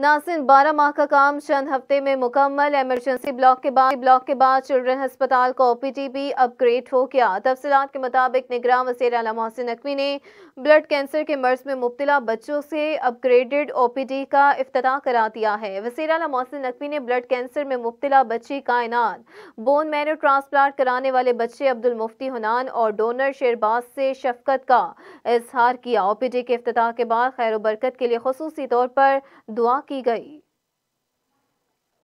नासिन बारह माह का काम चंद हफ्ते में मुकम्मल एमरजेंसी ब्लॉक के बाद ब्लॉक के बाद चिल्ड्रन अस्पताल का ओपीडी अपग्रेड हो गया तफसलत के मुताबिक निगरान वजीर अला मोहसिन नकवी ने ब्लड कैंसर के मर्ज में मुबतला बच्चों से अपग्रेडेड ओ पी डी का अफ्ताह करा दिया है वजीर अला मोहसिन नकवी ने ब्लड कैंसर में मुबतला बच्ची कायनात बोन मैरो ट्रांसप्लांट कराने वाले बच्चे अब्दुल मुफ्ती हुनान और डोनर शेरबाज से शफकत का इजहार किया ओ पी डी के अफ्ताह के बाद खैर बरकत के लिए खसूसी तौर पर दुआ की गई